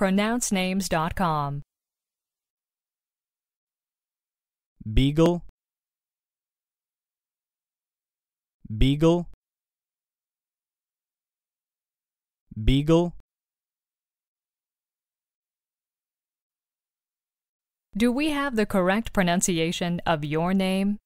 pronouncenames.com. Beagle, Beagle, Beagle. Do we have the correct pronunciation of your name?